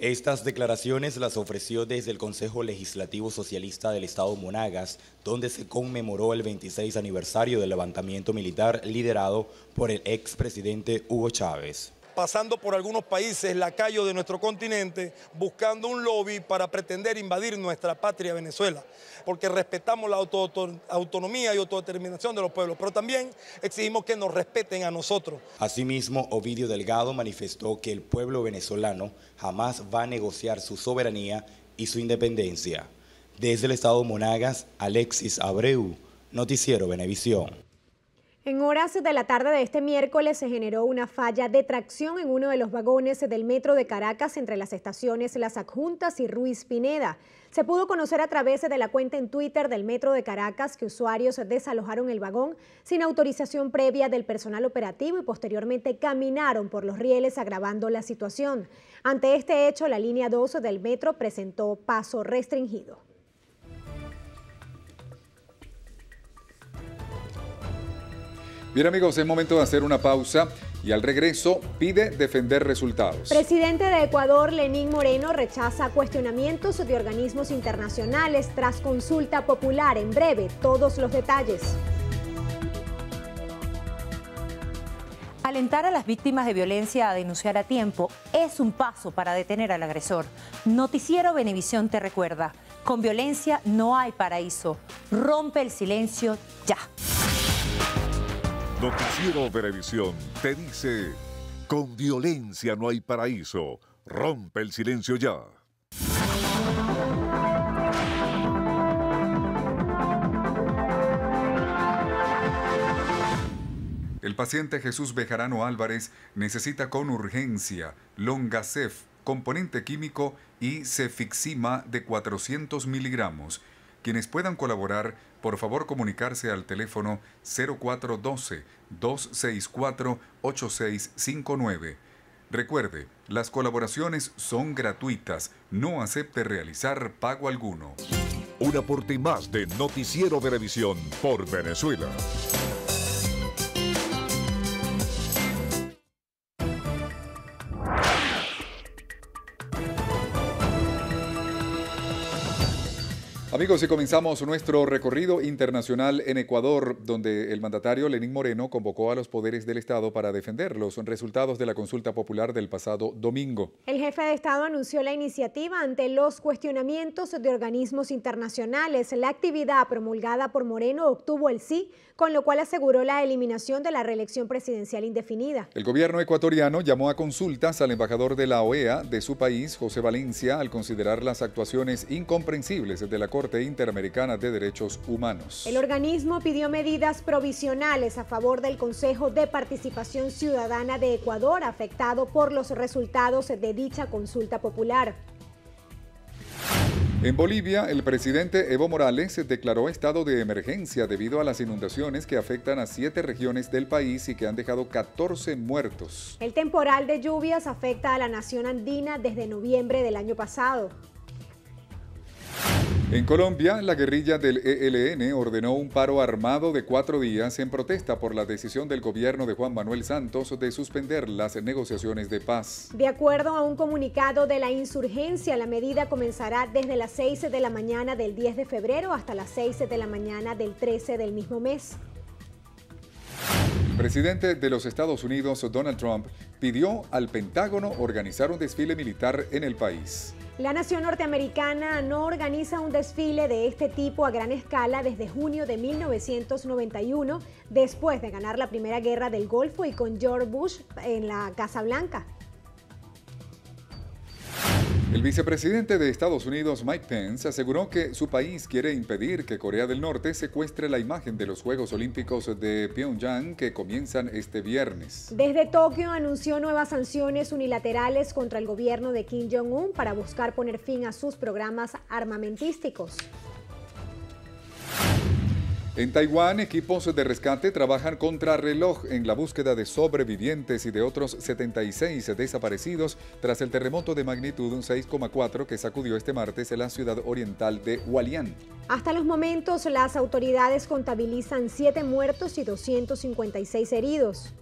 Estas declaraciones las ofreció desde el Consejo Legislativo Socialista del Estado Monagas, donde se conmemoró el 26 aniversario del levantamiento militar liderado por el expresidente Hugo Chávez pasando por algunos países lacayos de nuestro continente, buscando un lobby para pretender invadir nuestra patria Venezuela, porque respetamos la autonomía y autodeterminación de los pueblos, pero también exigimos que nos respeten a nosotros. Asimismo, Ovidio Delgado manifestó que el pueblo venezolano jamás va a negociar su soberanía y su independencia. Desde el estado de Monagas, Alexis Abreu, Noticiero Venevisión. En horas de la tarde de este miércoles se generó una falla de tracción en uno de los vagones del metro de Caracas entre las estaciones Las Adjuntas y Ruiz Pineda. Se pudo conocer a través de la cuenta en Twitter del metro de Caracas que usuarios desalojaron el vagón sin autorización previa del personal operativo y posteriormente caminaron por los rieles agravando la situación. Ante este hecho, la línea 12 del metro presentó paso restringido. Bien amigos, es momento de hacer una pausa y al regreso pide defender resultados. Presidente de Ecuador, Lenín Moreno, rechaza cuestionamientos de organismos internacionales tras consulta popular. En breve, todos los detalles. Alentar a las víctimas de violencia a denunciar a tiempo es un paso para detener al agresor. Noticiero Benevisión te recuerda, con violencia no hay paraíso. Rompe el silencio ya. Noticiero Verevisión te dice, con violencia no hay paraíso, rompe el silencio ya. El paciente Jesús Bejarano Álvarez necesita con urgencia Longacef, componente químico, y cefixima de 400 miligramos quienes puedan colaborar, por favor comunicarse al teléfono 0412-264-8659. Recuerde, las colaboraciones son gratuitas, no acepte realizar pago alguno. Un aporte más de Noticiero Revisión por Venezuela. Amigos, y comenzamos nuestro recorrido internacional en Ecuador, donde el mandatario Lenín Moreno convocó a los poderes del Estado para defender los resultados de la consulta popular del pasado domingo. El jefe de Estado anunció la iniciativa ante los cuestionamientos de organismos internacionales. La actividad promulgada por Moreno obtuvo el sí, con lo cual aseguró la eliminación de la reelección presidencial indefinida. El gobierno ecuatoriano llamó a consultas al embajador de la OEA de su país, José Valencia, al considerar las actuaciones incomprensibles de la Corte Interamericana de Derechos Humanos. El organismo pidió medidas provisionales a favor del Consejo de Participación Ciudadana de Ecuador afectado por los resultados de dicha consulta popular. En Bolivia, el presidente Evo Morales declaró estado de emergencia debido a las inundaciones que afectan a siete regiones del país y que han dejado 14 muertos. El temporal de lluvias afecta a la nación andina desde noviembre del año pasado. En Colombia, la guerrilla del ELN ordenó un paro armado de cuatro días en protesta por la decisión del gobierno de Juan Manuel Santos de suspender las negociaciones de paz. De acuerdo a un comunicado de la insurgencia, la medida comenzará desde las 6 de la mañana del 10 de febrero hasta las 6 de la mañana del 13 del mismo mes. El presidente de los Estados Unidos, Donald Trump, pidió al Pentágono organizar un desfile militar en el país. La nación norteamericana no organiza un desfile de este tipo a gran escala desde junio de 1991, después de ganar la Primera Guerra del Golfo y con George Bush en la Casa Blanca. El vicepresidente de Estados Unidos, Mike Pence, aseguró que su país quiere impedir que Corea del Norte secuestre la imagen de los Juegos Olímpicos de Pyongyang que comienzan este viernes. Desde Tokio anunció nuevas sanciones unilaterales contra el gobierno de Kim Jong-un para buscar poner fin a sus programas armamentísticos. En Taiwán, equipos de rescate trabajan contra reloj en la búsqueda de sobrevivientes y de otros 76 desaparecidos tras el terremoto de magnitud 6,4 que sacudió este martes en la ciudad oriental de Hualien. Hasta los momentos, las autoridades contabilizan 7 muertos y 256 heridos.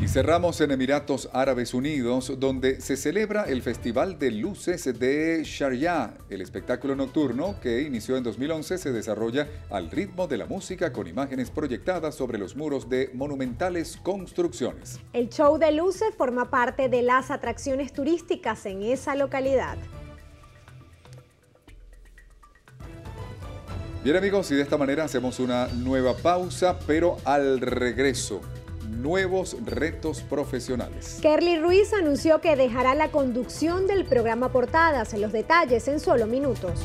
Y cerramos en Emiratos Árabes Unidos, donde se celebra el Festival de Luces de Sharia. El espectáculo nocturno, que inició en 2011, se desarrolla al ritmo de la música con imágenes proyectadas sobre los muros de monumentales construcciones. El show de luces forma parte de las atracciones turísticas en esa localidad. Bien amigos, y de esta manera hacemos una nueva pausa, pero al regreso nuevos retos profesionales. Kerly Ruiz anunció que dejará la conducción del programa Portadas. en Los detalles en solo minutos.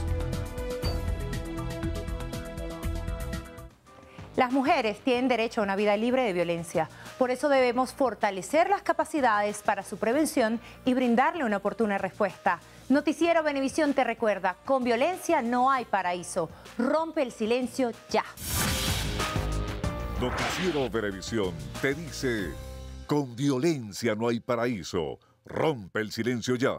Las mujeres tienen derecho a una vida libre de violencia. Por eso debemos fortalecer las capacidades para su prevención y brindarle una oportuna respuesta. Noticiero Benevisión te recuerda, con violencia no hay paraíso. Rompe el silencio ya. Noticiero Televisión te dice, con violencia no hay paraíso, rompe el silencio ya.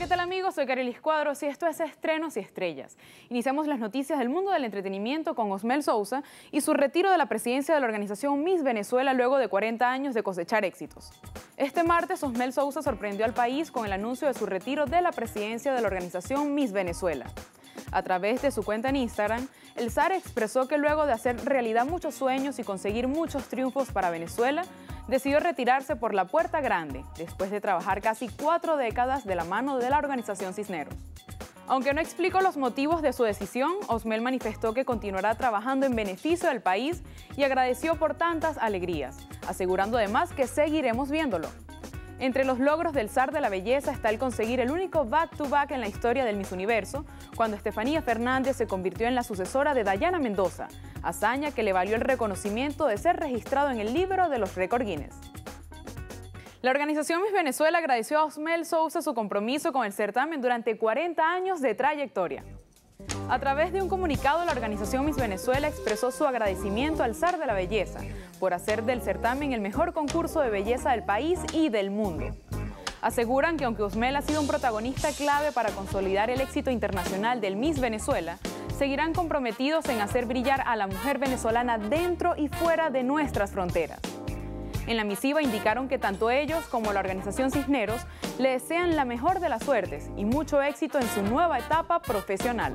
¿qué tal amigos? Soy Carilis Cuadros y esto es Estrenos y Estrellas. Iniciamos las noticias del mundo del entretenimiento con Osmel Sousa y su retiro de la presidencia de la organización Miss Venezuela luego de 40 años de cosechar éxitos. Este martes, Osmel Sousa sorprendió al país con el anuncio de su retiro de la presidencia de la organización Miss Venezuela. A través de su cuenta en Instagram, el SAR expresó que luego de hacer realidad muchos sueños y conseguir muchos triunfos para Venezuela, decidió retirarse por la puerta grande, después de trabajar casi cuatro décadas de la mano de la organización Cisneros. Aunque no explicó los motivos de su decisión, Osmel manifestó que continuará trabajando en beneficio del país y agradeció por tantas alegrías, asegurando además que seguiremos viéndolo. Entre los logros del zar de la belleza está el conseguir el único back-to-back en la historia del Miss Universo, cuando Estefanía Fernández se convirtió en la sucesora de Dayana Mendoza, hazaña que le valió el reconocimiento de ser registrado en el libro de los récord Guinness. La organización Miss Venezuela agradeció a Osmel Sousa su compromiso con el certamen durante 40 años de trayectoria. A través de un comunicado, la organización Miss Venezuela expresó su agradecimiento al SAR de la Belleza por hacer del certamen el mejor concurso de belleza del país y del mundo. Aseguran que aunque Usmel ha sido un protagonista clave para consolidar el éxito internacional del Miss Venezuela, seguirán comprometidos en hacer brillar a la mujer venezolana dentro y fuera de nuestras fronteras. En la misiva indicaron que tanto ellos como la organización Cisneros le desean la mejor de las suertes y mucho éxito en su nueva etapa profesional.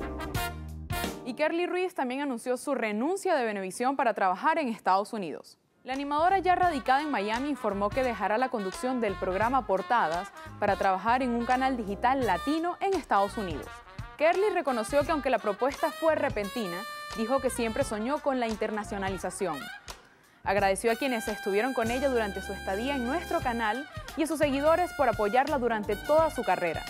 Y Kerly Ruiz también anunció su renuncia de Benevisión para trabajar en Estados Unidos. La animadora ya radicada en Miami informó que dejará la conducción del programa Portadas para trabajar en un canal digital latino en Estados Unidos. Kerly reconoció que aunque la propuesta fue repentina, dijo que siempre soñó con la internacionalización. Agradeció a quienes estuvieron con ella durante su estadía en nuestro canal y a sus seguidores por apoyarla durante toda su carrera.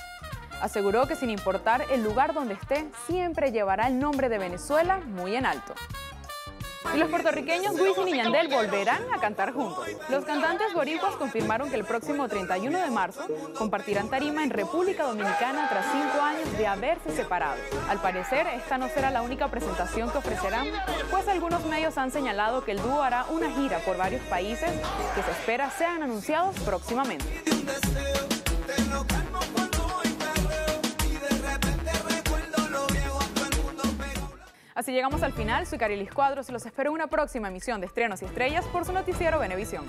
Aseguró que sin importar el lugar donde esté, siempre llevará el nombre de Venezuela muy en alto. Y los puertorriqueños Luis y Yandel volverán a cantar juntos. Los cantantes boricuas confirmaron que el próximo 31 de marzo compartirán tarima en República Dominicana tras cinco años de haberse separado. Al parecer, esta no será la única presentación que ofrecerán, pues algunos medios han señalado que el dúo hará una gira por varios países que se espera sean anunciados próximamente. Así llegamos al final. Soy Carilis Cuadros. Los espero en una próxima emisión de Estrenos y Estrellas por su noticiero Venevisión.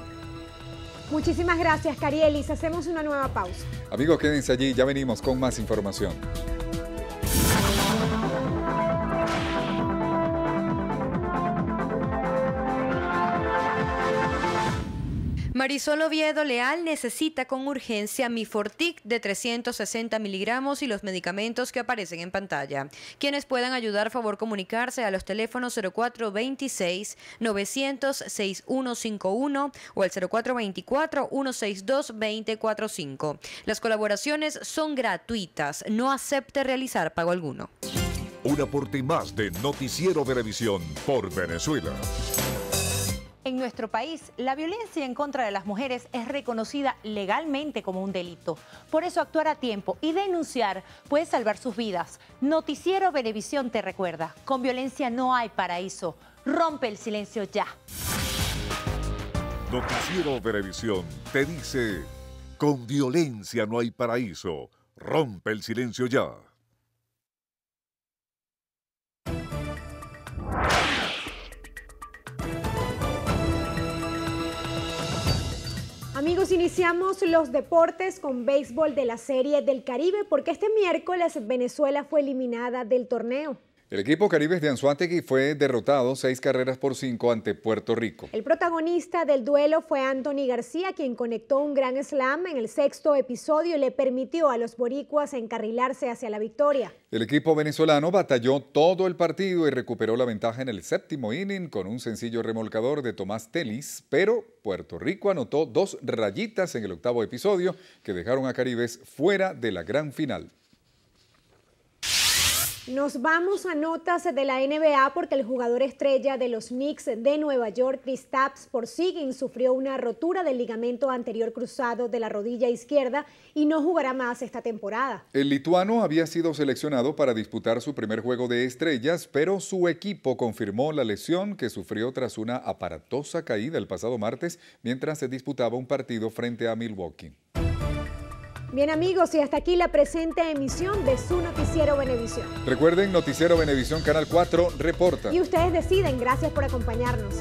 Muchísimas gracias, Carielis. Hacemos una nueva pausa. Amigos, quédense allí. Ya venimos con más información. Marisol Oviedo Leal necesita con urgencia mi FORTIC de 360 miligramos y los medicamentos que aparecen en pantalla. Quienes puedan ayudar, favor comunicarse a los teléfonos 0426-900-6151 o al 0424-162-2045. Las colaboraciones son gratuitas. No acepte realizar pago alguno. Un aporte más de Noticiero Televisión por Venezuela. En nuestro país, la violencia en contra de las mujeres es reconocida legalmente como un delito. Por eso actuar a tiempo y denunciar puede salvar sus vidas. Noticiero Venevisión te recuerda, con violencia no hay paraíso. Rompe el silencio ya. Noticiero Venevisión te dice, con violencia no hay paraíso. Rompe el silencio ya. iniciamos los deportes con béisbol de la Serie del Caribe porque este miércoles Venezuela fue eliminada del torneo. El equipo Caribes de Anzuategui fue derrotado seis carreras por cinco ante Puerto Rico. El protagonista del duelo fue Anthony García, quien conectó un gran slam en el sexto episodio y le permitió a los boricuas encarrilarse hacia la victoria. El equipo venezolano batalló todo el partido y recuperó la ventaja en el séptimo inning con un sencillo remolcador de Tomás Telis, pero Puerto Rico anotó dos rayitas en el octavo episodio que dejaron a Caribes fuera de la gran final. Nos vamos a notas de la NBA porque el jugador estrella de los Knicks de Nueva York, Chris Taps por sufrió una rotura del ligamento anterior cruzado de la rodilla izquierda y no jugará más esta temporada. El lituano había sido seleccionado para disputar su primer juego de estrellas, pero su equipo confirmó la lesión que sufrió tras una aparatosa caída el pasado martes mientras se disputaba un partido frente a Milwaukee. Bien amigos, y hasta aquí la presente emisión de su noticiero Benevisión. Recuerden, noticiero Benevisión Canal 4 reporta. Y ustedes deciden, gracias por acompañarnos.